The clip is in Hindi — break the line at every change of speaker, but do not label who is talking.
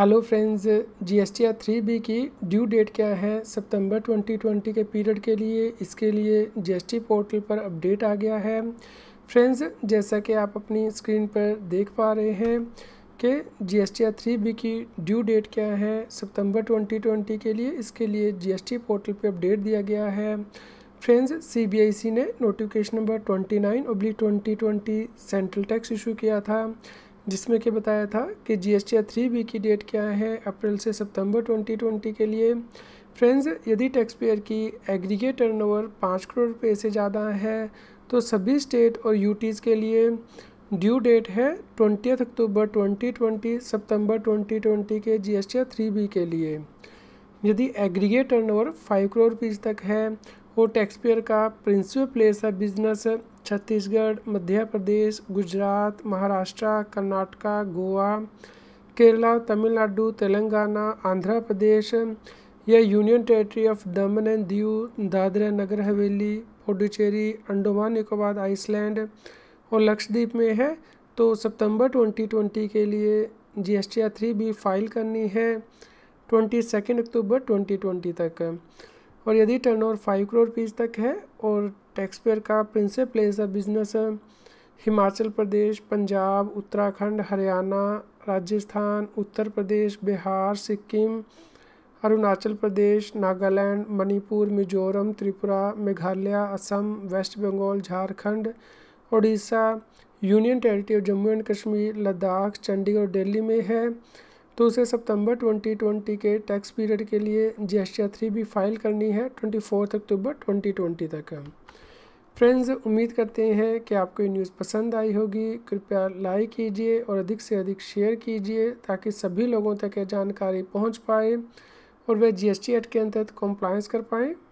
hello friends G R three B की ड्यू डेट क्या है सितंबर 2020 के पीरियड के लिए इसके लिए जीएसटी पोर्टल पर अपडेट आ गया है फ्रेंड्स जैसा कि आप अपनी स्क्रीन पर देख पा रहे हैं कि जी आर थ्री बी की ड्यू डेट क्या है सितंबर 2020 के लिए इसके लिए जीएसटी पोर्टल पर अपडेट दिया गया है फ्रेंड्स सीबीआईसी ने notification number twenty nine oblique twenty central tax issue किया था जिसमें कि बताया था कि जी एस थ्री बी की डेट क्या है अप्रैल से सितंबर 2020 के लिए फ्रेंड्स यदि टैक्स पेयर की एग्रीगेट टर्नओवर पाँच करोड़ रुपये से ज़्यादा है तो सभी स्टेट और यूटीज़ के लिए ड्यू डेट है ट्वेंटी अक्टूबर 2020 सितंबर 2020 के जी एस थ्री बी के लिए यदि aggregate turnover five crore rupees तक है वो टैक्सपेयर का प्रिंसिपल प्लेस है बिजनेस छत्तीसगढ़ मध्य प्रदेश गुजरात महाराष्ट्र कर्नाटका गोवा केरला तमिलनाडु तेलंगाना आंध्र प्रदेश या union territory of Daman and Diu Dadra Nagar Haveli Puducherry Andaman Nicobar Iceland और लक्षद्वीप में है तो सितंबर 2020 के लिए G S T R three भी फाइल करनी है ट्वेंटी सेकेंड अक्टूबर ट्वेंटी तक और यदि turnover five crore rupees तक है और टैक्सपेयर का principal as a business Himachal Pradesh Punjab Uttarakhand Haryana Rajasthan Uttar Pradesh Bihar Sikkim Arunachal Pradesh Nagaland Manipur Mizoram Tripura Meghalaya Assam West Bengal Jharkhand Orissa union territory of Jammu and Kashmir Ladakh Chandigarh Delhi में है तो उसे सितंबर 2020 के टैक्स पीरियड के लिए जी एस थ्री भी फाइल करनी है ट्वेंटी फोर्थ अक्टूबर 2020 तक फ्रेंड्स उम्मीद करते हैं कि आपको ये न्यूज़ पसंद आई होगी कृपया लाइक कीजिए और अधिक से अधिक शेयर कीजिए ताकि सभी लोगों तक ये जानकारी पहुंच पाए और वे जीएसटी एक्ट के अंतर्गत कॉम्प्लाइंस कर पाएँ